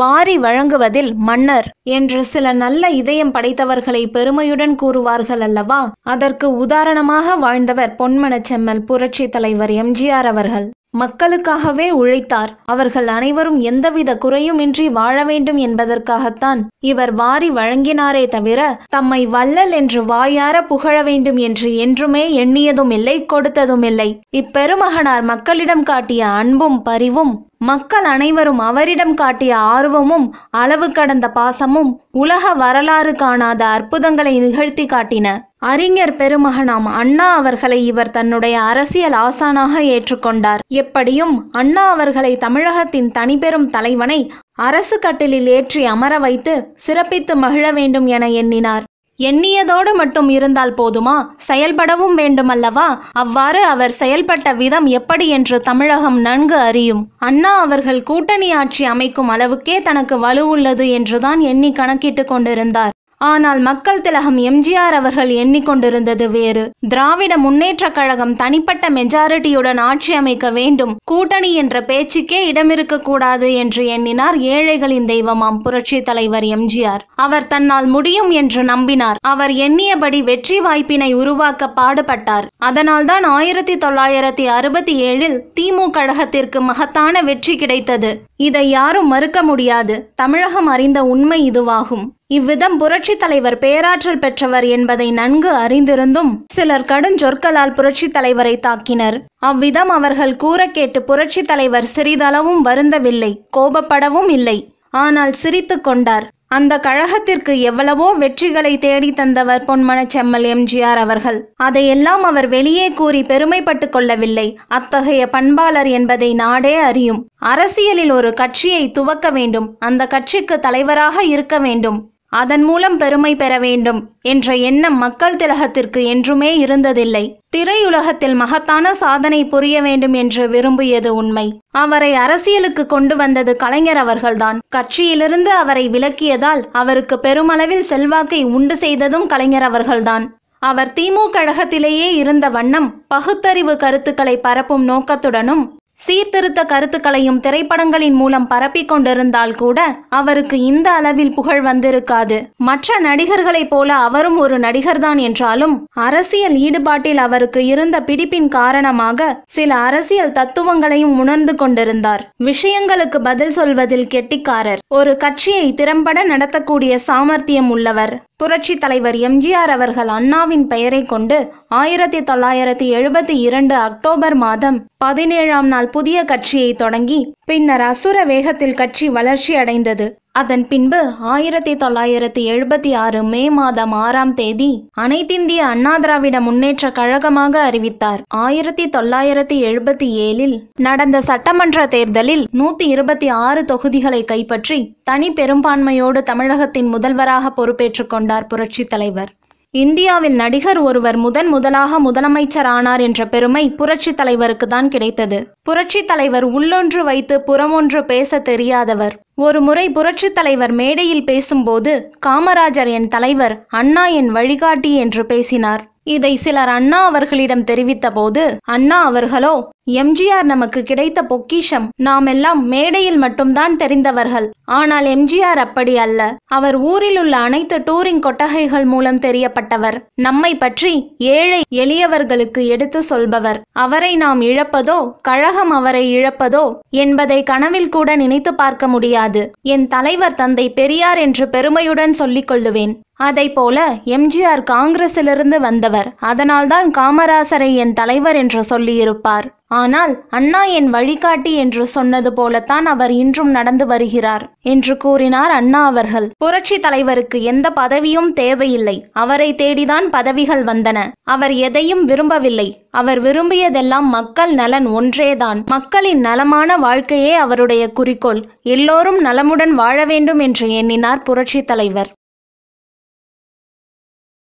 வாரி வழங்குவதில் மன்னர் என்று சில நல்ல இதயம் படைத்தவர்களை பெருமையுடன் கூறுவார்கள் அல்லவா அதற்கு உதாரணமாக வாழ்ந்தவர் பொன்மனச்செம்மல் புரட்சி தலைவர் எம்ஜிஆர் அவர்கள் மக்களுக்காகவே உழைத்தார் அவர்கள் அனைவரும் எந்தவித குறையுமின்றி வாழ வேண்டும் என்பதற்காகத்தான் இவர் வாரி வழங்கினாரே தவிர தம்மை வள்ளல் என்று வாயார புகழ வேண்டும் என்று என்றுமே எண்ணியதும் இல்லை கொடுத்ததும் இல்லை இப்பெருமகனார் மக்களிடம் காட்டிய அன்பும் பரிவும் மக்கள் அனைவரும் அவரிடம் காட்டிய ஆர்வமும் அளவு கடந்த பாசமும் உலக வரலாறு காணாத அற்புதங்களை நிகழ்த்தி காட்டின அறிஞர் பெருமகனாம் அண்ணா அவர்களை இவர் தன்னுடைய அரசியல் ஆசானாக ஏற்றுக்கொண்டார் எப்படியும் அண்ணா அவர்களை தமிழகத்தின் தனிபெரும் தலைவனை அரசு கட்டிலில் ஏற்றி அமர வைத்து சிறப்பித்து மகிழ வேண்டும் என எண்ணினார் எண்ணியதோடு மட்டும் இருந்தால் போதுமா செயல்படவும் வேண்டுமல்லவா அவ்வாறு அவர் செயல்பட்ட விதம் எப்படி என்று தமிழகம் நன்கு அறியும் அண்ணா அவர்கள் கூட்டணி ஆட்சி அமைக்கும் அளவுக்கே தனக்கு வலுவுள்ளது என்றுதான் எண்ணி கணக்கிட்டு கொண்டிருந்தார் ஆனால் மக்கள் திலகம் எம்ஜிஆர் அவர்கள் எண்ணிக்கொண்டிருந்தது வேறு திராவிட முன்னேற்ற கழகம் தனிப்பட்ட மெஜாரிட்டியுடன் ஆட்சி அமைக்க வேண்டும் கூட்டணி என்ற பேச்சுக்கே இடமிருக்க கூடாது என்று எண்ணினார் ஏழைகளின் தெய்வமாம் புரட்சி தலைவர் எம்ஜிஆர் அவர் தன்னால் முடியும் என்று நம்பினார் அவர் எண்ணியபடி வெற்றி வாய்ப்பினை உருவாக்க பாடுபட்டார் அதனால்தான் ஆயிரத்தி தொள்ளாயிரத்தி அறுபத்தி ஏழில் திமு கழகத்திற்கு மகத்தான வெற்றி கிடைத்தது இதை யாரும் மறுக்க முடியாது தமிழகம் அறிந்த உண்மை இதுவாகும் இவ்விதம் புரட்சி தலைவர் பேராற்றல் பெற்றவர் என்பதை நன்கு அறிந்திருந்தும் சிலர் கடும் சொற்களால் புரட்சி தலைவரை தாக்கினர் அவ்விதம் அவர்கள் கூற கேட்டு புரட்சி தலைவர் சிறிதளவும் வருந்தவில்லை கோபப்படவும் இல்லை ஆனால் சிரித்து கொண்டார் அந்த கழகத்திற்கு எவ்வளவோ வெற்றிகளை தேடி தந்தவர் பொன்மனச்செம்மல் எம்ஜிஆர் அவர்கள் அதையெல்லாம் அவர் வெளியே கூறி பெருமைப்பட்டு கொள்ளவில்லை அத்தகைய பண்பாளர் என்பதை நாடே அறியும் அரசியலில் ஒரு கட்சியை துவக்க வேண்டும் அந்த கட்சிக்கு தலைவராக இருக்க வேண்டும் அதன் மூலம் பெருமை பெற வேண்டும் என்ற எண்ணம் மக்கள் திலகத்திற்கு என்றுமே இருந்ததில்லை திரையுலகத்தில் மகத்தான சாதனை புரிய வேண்டும் என்று விரும்பியது உண்மை அவரை அரசியலுக்கு கொண்டு வந்தது கலைஞர் அவர்கள்தான் கட்சியிலிருந்து அவரை விலக்கியதால் அவருக்கு பெருமளவில் செல்வாக்கை உண்டு செய்ததும் கலைஞர் அவர்கள்தான் அவர் திமுக கழகத்திலேயே இருந்த வண்ணம் பகுத்தறிவு கருத்துக்களை பரப்பும் நோக்கத்துடனும் சீர்திருத்த கருத்துக்களையும் திரைப்படங்களின் மூலம் பரப்பிக் கொண்டிருந்தால் கூட அவருக்கு இந்த அளவில் புகழ் வந்திருக்காது மற்ற நடிகர்களைப் போல அவரும் ஒரு நடிகர்தான் என்றாலும் அரசியல் ஈடுபாட்டில் அவருக்கு இருந்த பிடிப்பின் காரணமாக சில அரசியல் தத்துவங்களையும் உணர்ந்து கொண்டிருந்தார் விஷயங்களுக்கு பதில் சொல்வதில் கெட்டிக்காரர் ஒரு கட்சியை திறம்பட நடத்தக்கூடிய சாமர்த்தியம் உள்ளவர் புரட்சி தலைவர் எம்ஜிஆர் அவர்கள் அண்ணாவின் பெயரை கொண்டு ஆயிரத்தி தொள்ளாயிரத்தி எழுபத்தி இரண்டு அக்டோபர் மாதம் பதினேழாம் நாள் புதிய கட்சியை தொடங்கி பின்னர் அசுர வேகத்தில் கட்சி வளர்ச்சி அடைந்தது அதன் பின்பு ஆயிரத்தி தொள்ளாயிரத்தி எழுபத்தி ஆறு மே மாதம் ஆறாம் தேதி அனைத்திந்திய அண்ணா திராவிட முன்னேற்ற கழகமாக அறிவித்தார் ஆயிரத்தி தொள்ளாயிரத்தி எழுபத்தி ஏழில் நடந்த சட்டமன்ற தேர்தலில் நூத்தி இருபத்தி ஆறு தொகுதிகளை கைப்பற்றி தனி பெரும்பான்மையோடு தமிழகத்தின் முதல்வராக பொறுப்பேற்றுக் கொண்டார் புரட்சித் தலைவர் இந்தியாவில் நடிகர் ஒருவர் முதன் முதலாக முதலமைச்சரானார் என்ற பெருமை புரட்சி தலைவருக்கு தான் கிடைத்தது புரட்சி தலைவர் உள்ளொன்று வைத்து புறமொன்று பேச தெரியாதவர் ஒரு முறை புரட்சி தலைவர் மேடையில் பேசும்போது காமராஜர் என் தலைவர் அண்ணா என் வழிகாட்டி என்று பேசினார் இதை சிலர் அண்ணா அவர்களிடம் தெரிவித்த போது அண்ணா அவர்களோ எம்ஜிஆர் நமக்கு கிடைத்த பொக்கிஷம் நாம் எல்லாம் மேடையில் மட்டும்தான் தெரிந்தவர்கள் ஆனால் எம்ஜிஆர் அப்படி அல்ல அவர் ஊரில் உள்ள அனைத்து டூரிங் கொட்டகைகள் மூலம் தெரியப்பட்டவர் நம்மை பற்றி ஏழை எளியவர்களுக்கு எடுத்து சொல்பவர் அவரை நாம் இழப்பதோ கழகம் அவரை இழப்பதோ என்பதை கனவில் கூட நினைத்து பார்க்க முடியாது என் தலைவர் தந்தை பெரியார் என்று பெருமையுடன் சொல்லிக் கொள்ளுவேன் அதை போல எம்ஜிஆர் காங்கிரசிலிருந்து வந்தவர் அதனால்தான் காமராசரை என் தலைவர் என்று சொல்லியிருப்பார் ஆனால் அண்ணா என் வழிகாட்டி என்று சொன்னது போலத்தான் அவர் இன்றும் நடந்து வருகிறார் என்று கூறினார் அண்ணா அவர்கள் புரட்சி தலைவருக்கு எந்த பதவியும் தேவையில்லை அவரை தேடிதான் பதவிகள் வந்தன அவர் எதையும் விரும்பவில்லை அவர் விரும்பியதெல்லாம் மக்கள் நலன் ஒன்றேதான் மக்களின் நலமான வாழ்க்கையே அவருடைய குறிக்கோள் எல்லோரும் நலமுடன் வாழ வேண்டும் என்று எண்ணினார் புரட்சி தலைவர்